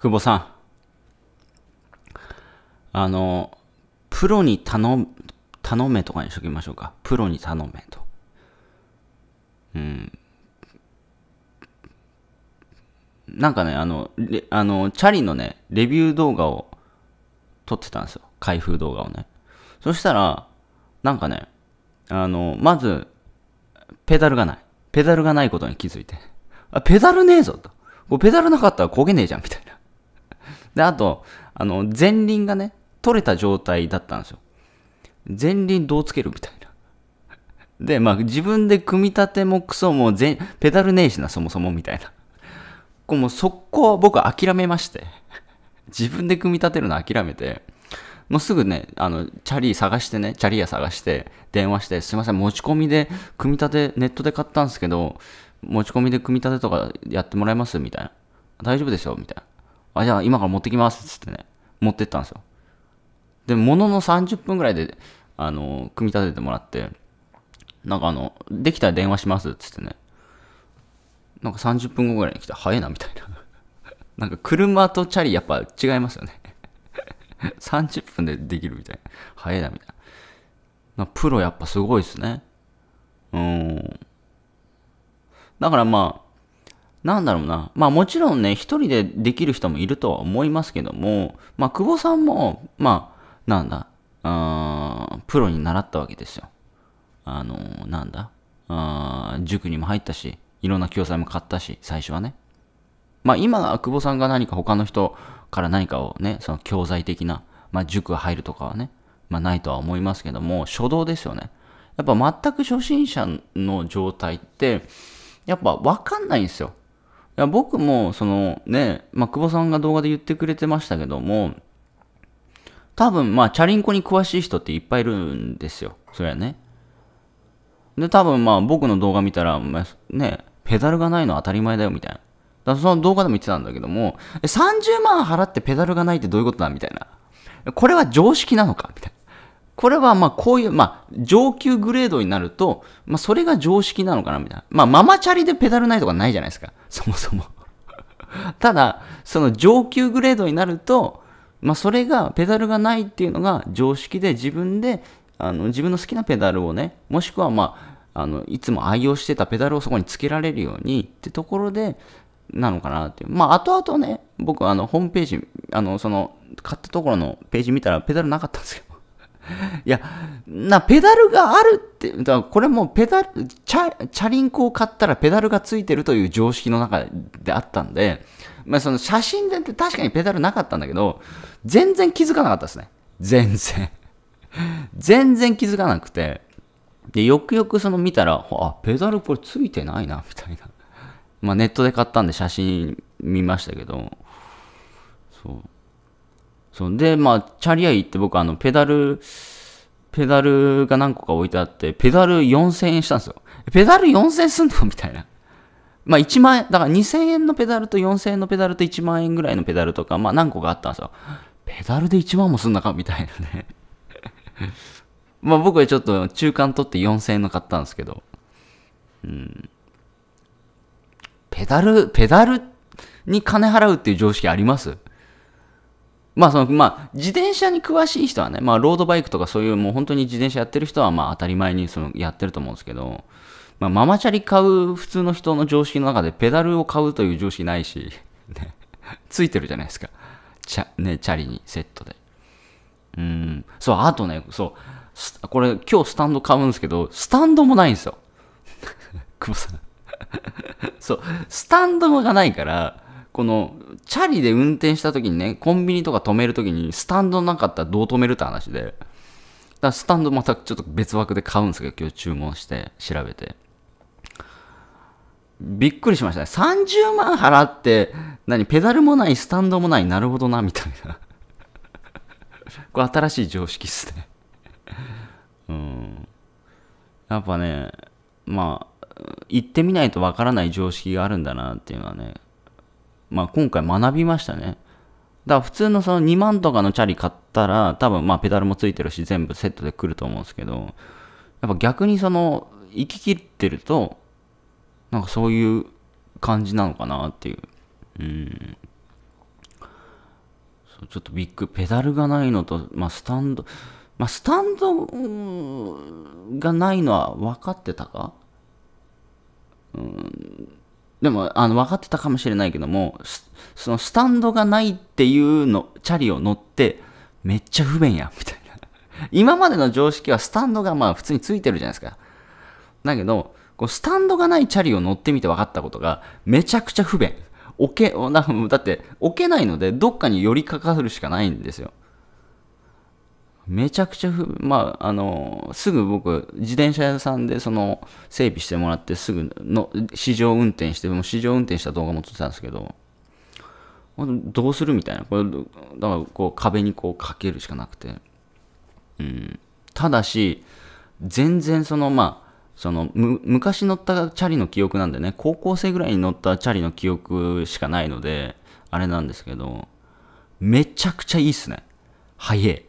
久保さん。あの、プロに頼、頼めとかにしときましょうか。プロに頼めと。うん。なんかね、あの、あのチャリのね、レビュー動画を撮ってたんですよ。開封動画をね。そしたら、なんかね、あの、まず、ペダルがない。ペダルがないことに気づいて。あ、ペダルねえぞと。こうペダルなかったら焦げねえじゃん、みたいな。で、あと、あの、前輪がね、取れた状態だったんですよ。前輪どうつけるみたいな。で、まあ自分で組み立てもクソも全、ペダルねえしな、そもそもみたいな。こうもう速攻僕諦めまして。自分で組み立てるの諦めて、もうすぐね、あの、チャリ探してね、チャリ屋探して、電話して、すいません、持ち込みで、組み立て、ネットで買ったんですけど、持ち込みで組み立てとかやってもらえますみたいな。大丈夫ですよみたいな。あ、じゃあ今から持ってきますっつってね、持ってったんですよ。で、ものの30分ぐらいで、あの、組み立ててもらって、なんかあの、できたら電話しますっつってね、なんか30分後ぐらいに来ら早いなみたいな。なんか車とチャリやっぱ違いますよね30分 でできるみたいな。早いなみたいな。なプロやっぱすごいっすね。うん。だからまあ、なんだろうな。まあもちろんね、一人でできる人もいるとは思いますけども、まあ久保さんも、まあ、なんだ、あプロに習ったわけですよ。あのなんだあ、塾にも入ったし、いろんな教材も買ったし、最初はね。まあ今、久保さんが何か他の人から何かをね、その教材的な、まあ塾入るとかはね、まあないとは思いますけども、初動ですよね。やっぱ全く初心者の状態って、やっぱ分かんないんですよ。や僕も、そのね、まあ、久保さんが動画で言ってくれてましたけども、多分、まあ、チャリンコに詳しい人っていっぱいいるんですよ。そりゃね。で、多分、まあ、僕の動画見たら、まあ、ね、ペダルがないのは当たり前だよ、みたいな。だその動画でも言ってたんだけども、30万払ってペダルがないってどういうことだみたいな。これは常識なのかみたいな。これはまこういう、まあ上級グレードになると、まあそれが常識なのかなみたいな。まあママチャリでペダルないとかないじゃないですか。そもそも ただその上級グレードになると、まあ、それがペダルがないっていうのが常識で自分であの自分の好きなペダルをねもしくはまああのいつも愛用してたペダルをそこにつけられるようにってところでなのかなってまあ後々ね僕あのホームページあのその買ったところのページ見たらペダルなかったんですよ いや、な、ペダルがあるって、だこれもペダル、チャ、リンコを買ったらペダルがついてるという常識の中であったんで、まあその写真で確かにペダルなかったんだけど、全然気づかなかったですね。全然。全然気づかなくて。で、よくよくその見たら、あ、ペダルこれついてないな、みたいな。まあネットで買ったんで写真見ましたけど、そう。そうで、まあ、チャリアイって僕、あの、ペダル、ペダルが何個か置いてあって、ペダル4000円したんですよ。ペダル4000円すんのみたいな。まあ1万円、だから2000円のペダルと4000円のペダルと1万円ぐらいのペダルとか、まあ何個かあったんですよ。ペダルで1万もすんなかみたいなね。まあ僕はちょっと中間取って4000円の買ったんですけど。うん。ペダル、ペダルに金払うっていう常識ありますまあその、まあ、自転車に詳しい人はね、まあ、ロードバイクとかそういう、もう本当に自転車やってる人は、まあ、当たり前にそのやってると思うんですけど、まあ、ママチャリ買う普通の人の常識の中で、ペダルを買うという常識ないし、ね、ついてるじゃないですか。チャ、ね、チャリにセットで。うん。そう、あとね、そう、これ、今日スタンド買うんですけど、スタンドもないんですよ。久保さん そう、スタンドがないから、この、チャリで運転した時にね、コンビニとか止める時に、スタンドなかったらどう止めるって話で、だスタンドまたちょっと別枠で買うんですけど、今日注文して、調べて。びっくりしましたね。30万払って、何、ペダルもない、スタンドもない、なるほどな、みたいな。これ新しい常識っすね うん。やっぱね、まあ、行ってみないとわからない常識があるんだなっていうのはね、まあ、今回学びましたね。だから普通のその2万とかのチャリ買ったら、多分まあペダルもついてるし、全部セットで来ると思うんですけど、やっぱ逆にその、行ききってると、なんかそういう感じなのかなっていう。うん。そうちょっとビッグ、ペダルがないのと、まあスタンド、まあスタンドがないのは分かってたかうん。でも、あの、分かってたかもしれないけども、そのスタンドがないっていうの、チャリを乗って、めっちゃ不便や、みたいな。今までの常識はスタンドがまあ普通についてるじゃないですか。だけど、こうスタンドがないチャリを乗ってみて分かったことが、めちゃくちゃ不便。置け、だって置けないので、どっかに寄りかかるしかないんですよ。めちゃくちゃふ、まあ、あの、すぐ僕、自転車屋さんで、その、整備してもらって、すぐの、市場運転して、もう市場運転した動画も撮ってたんですけど、どうするみたいな。これ、だから、こう、壁にこう、かけるしかなくて。うん。ただし、全然その、まあ、その、昔乗ったチャリの記憶なんでね、高校生ぐらいに乗ったチャリの記憶しかないので、あれなんですけど、めちゃくちゃいいっすね。早い。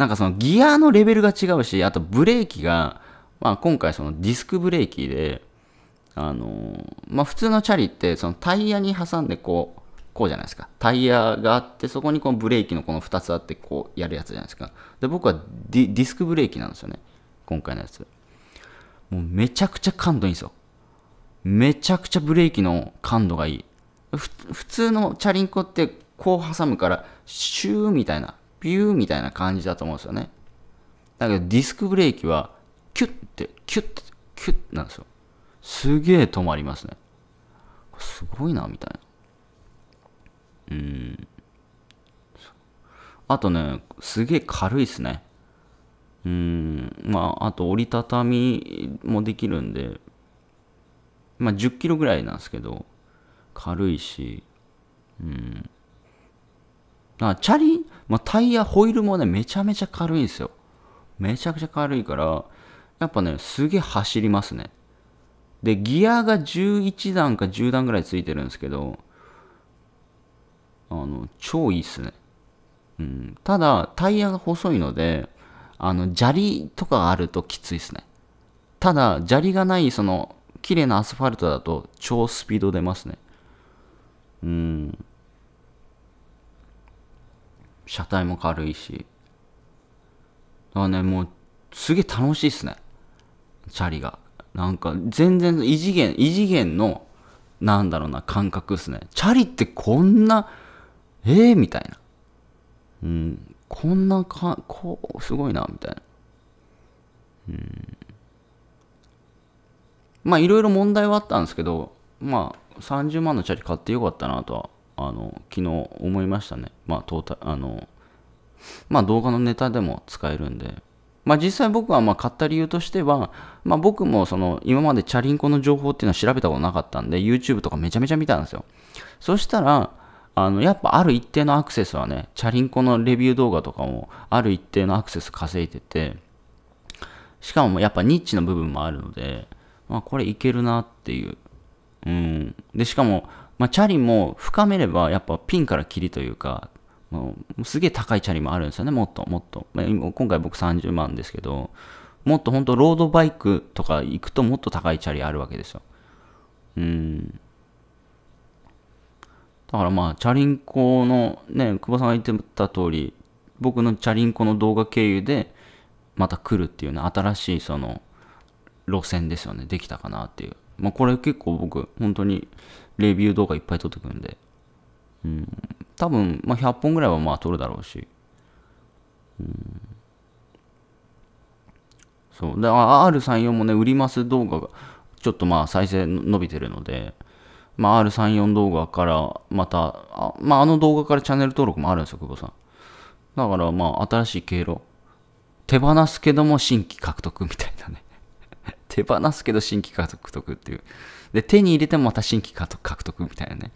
なんかそのギアのレベルが違うし、あとブレーキが、まあ今回そのディスクブレーキで、あのまあ普通のチャリってそのタイヤに挟んでこう、こうじゃないですか。タイヤがあって、そこにこのブレーキのこの2つあって、こうやるやつじゃないですか。で、僕はディスクブレーキなんですよね。今回のやつ。もうめちゃくちゃ感度いいんですよ。めちゃくちゃブレーキの感度がいい。普通のチャリンコってこう挟むから、シューみたいなビューみたいな感じだと思うんですよね。だけどディスクブレーキは、キュッて、キュッて、キュッてなんですよ。すげえ止まりますね。すごいな、みたいな。うん。あとね、すげえ軽いっすね。うん。まあ、あと折りたたみもできるんで、まあ10キロぐらいなんですけど、軽いし、うん。あ、チャリ、まあ、タイヤ、ホイールもね、めちゃめちゃ軽いんですよ。めちゃくちゃ軽いから、やっぱね、すげえ走りますね。で、ギアが11段か10段ぐらいついてるんですけど、あの、超いいっすね。うん。ただ、タイヤが細いので、あの、砂利とかあるときついっすね。ただ、砂利がない、その、綺麗なアスファルトだと、超スピード出ますね。うん。車体も軽いし。だからね、もう、すげえ楽しいっすね。チャリが。なんか、全然、異次元、異次元の、なんだろうな、感覚っすね。チャリってこんな、ええー、みたいな。うん、こんなか、こう、すごいな、みたいな。うん。まあ、いろいろ問題はあったんですけど、まあ、30万のチャリ買ってよかったなとはあの昨日思いましたね。まあ、トータあのまあ、動画のネタでも使えるんで。まあ、実際僕はま買った理由としては、まあ、僕もその今までチャリンコの情報っていうのは調べたことなかったんで YouTube とかめちゃめちゃ見たんですよ。そしたらあのやっぱある一定のアクセスはねチャリンコのレビュー動画とかもある一定のアクセス稼いでてしかもやっぱニッチな部分もあるので、まあ、これいけるなっていう。うん、でしかもまあ、チャリも深めればやっぱピンからキリというか、もうすげえ高いチャリもあるんですよね、もっともっと。まあ、今回僕30万ですけど、もっと本当ロードバイクとか行くともっと高いチャリあるわけですよ。うん。だからまあ、チャリンコの、ね、久保さんが言ってた通り、僕のチャリンコの動画経由で、また来るっていうね、新しいその、路線ですよね、できたかなっていう。まあ、これ結構僕、本当にレビュー動画いっぱい撮ってくるんで、うん、多分、まあ、100本ぐらいはまあ撮るだろうし、うん、そうで R34 もね売ります動画がちょっとまあ再生伸びてるので、まあ、R34 動画からまたあ,、まあ、あの動画からチャンネル登録もあるんですよ久保さんだからまあ新しい経路手放すけども新規獲得みたいなね手放すけど新規獲得っていうで、手に入れてもまた新規獲得みたいなね。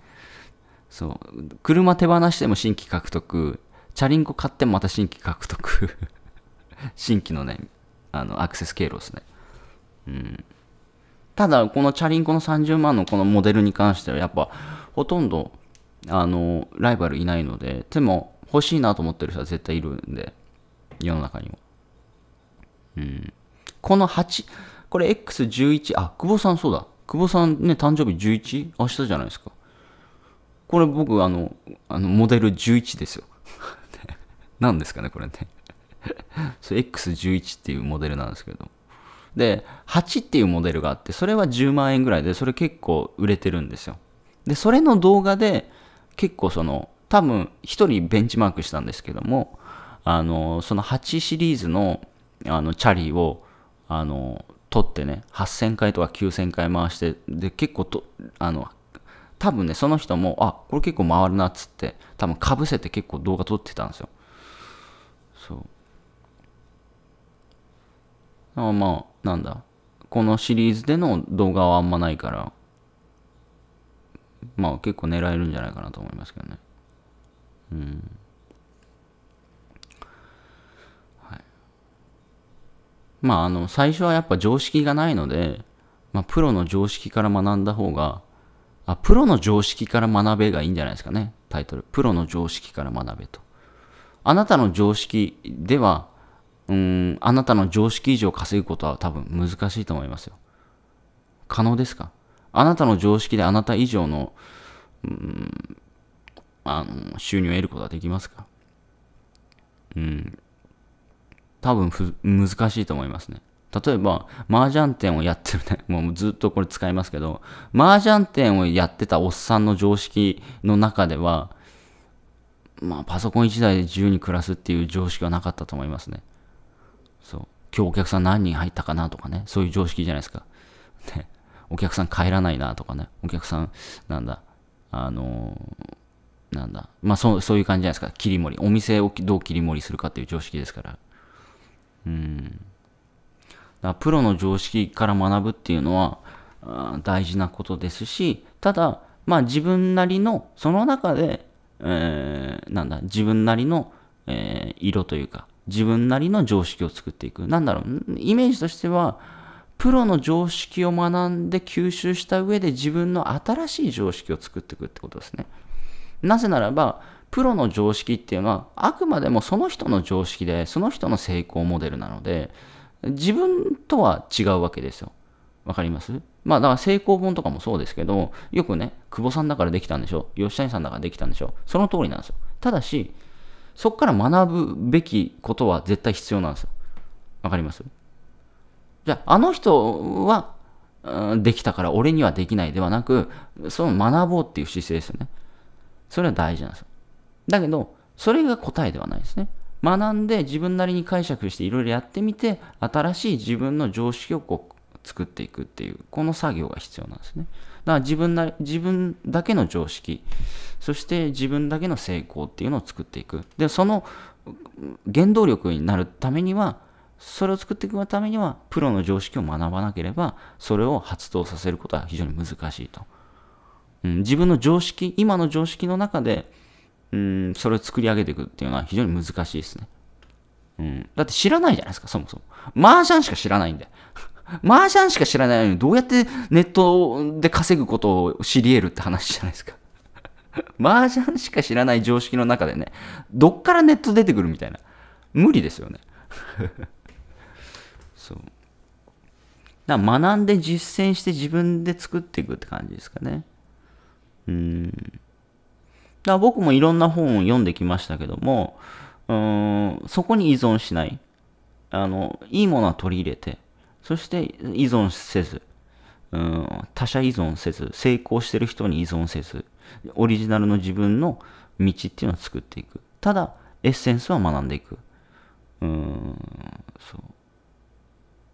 そう。車手放しても新規獲得。チャリンコ買ってもまた新規獲得。新規のね、あの、アクセス経路ですね。うん。ただ、このチャリンコの30万のこのモデルに関しては、やっぱ、ほとんど、あの、ライバルいないので、でも、欲しいなと思ってる人は絶対いるんで、世の中にも。うん。この8、これ X11、あ、久保さんそうだ。久保さんね、誕生日 11? 明日じゃないですか。これ僕、あの、あのモデル11ですよ。何ですかね、これね。それ X11 っていうモデルなんですけど。で、8っていうモデルがあって、それは10万円ぐらいで、それ結構売れてるんですよ。で、それの動画で、結構その、多分1人ベンチマークしたんですけども、あの、その8シリーズの、あの、チャリーを、あの、撮ってね、8000回とか9000回回して、で、結構と、あの、多分ね、その人も、あ、これ結構回るなっつって、多分かぶせて結構動画撮ってたんですよ。そう。あまあ、なんだ。このシリーズでの動画はあんまないから、まあ結構狙えるんじゃないかなと思いますけどね。うん。まあ、あの、最初はやっぱ常識がないので、まあ、プロの常識から学んだ方が、あ、プロの常識から学べがいいんじゃないですかね。タイトル。プロの常識から学べと。あなたの常識では、うん、あなたの常識以上稼ぐことは多分難しいと思いますよ。可能ですかあなたの常識であなた以上の、うん、あの、収入を得ることはできますかうん。多分難しいと思いますね。例えば、麻雀店をやってるね、もうずっとこれ使いますけど、麻雀店をやってたおっさんの常識の中では、まあ、パソコン1台で自由に暮らすっていう常識はなかったと思いますね。そう。今日お客さん何人入ったかなとかね、そういう常識じゃないですか。ね、お客さん帰らないなとかね、お客さん、なんだ、あのー、なんだ、まあそう、そういう感じじゃないですか。切り盛り。お店をどう切り盛りするかっていう常識ですから。うん。だプロの常識から学ぶっていうのは、うん、大事なことですし、ただ、まあ自分なりの、その中で、えー、なんだ、自分なりの、えー、色というか、自分なりの常識を作っていく。なんだろう、イメージとしては、プロの常識を学んで吸収した上で自分の新しい常識を作っていくってことですね。なぜならば、プロの常識っていうのはあくまでもその人の常識でその人の成功モデルなので自分とは違うわけですよ。わかりますまあだから成功本とかもそうですけどよくね久保さんだからできたんでしょ吉谷さんだからできたんでしょその通りなんですよ。ただしそこから学ぶべきことは絶対必要なんですよ。わかりますじゃああの人は、うん、できたから俺にはできないではなくその学ぼうっていう姿勢ですよね。それは大事なんですよ。だけど、それが答えではないですね。学んで自分なりに解釈していろいろやってみて、新しい自分の常識をこう作っていくっていう、この作業が必要なんですね。だから自分なり、自分だけの常識、そして自分だけの成功っていうのを作っていく。で、その原動力になるためには、それを作っていくためには、プロの常識を学ばなければ、それを発動させることは非常に難しいと。うん、自分の常識、今の常識の中で、うん、それを作り上げていくっていうのは非常に難しいですね。うん。だって知らないじゃないですか、そもそも。麻雀しか知らないんで。麻 雀しか知らないのに、どうやってネットで稼ぐことを知り得るって話じゃないですか。麻 雀しか知らない常識の中でね、どっからネット出てくるみたいな。無理ですよね。そう。だ学んで実践して自分で作っていくって感じですかね。うん。だ僕もいろんな本を読んできましたけども、うん、そこに依存しない。あの、いいものは取り入れて、そして依存せず、うん、他者依存せず、成功してる人に依存せず、オリジナルの自分の道っていうのを作っていく。ただ、エッセンスは学んでいく。うん、そう。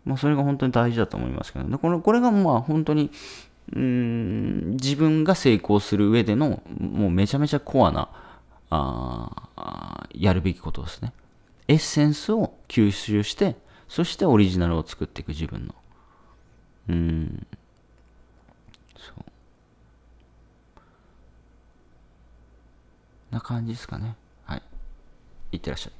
まあ、それが本当に大事だと思いますけど、ね、これこれがまあ本当にうん自分が成功する上でのもうめちゃめちゃコアなあやるべきことですねエッセンスを吸収してそしてオリジナルを作っていく自分のうんそうな感じですかねはいいってらっしゃい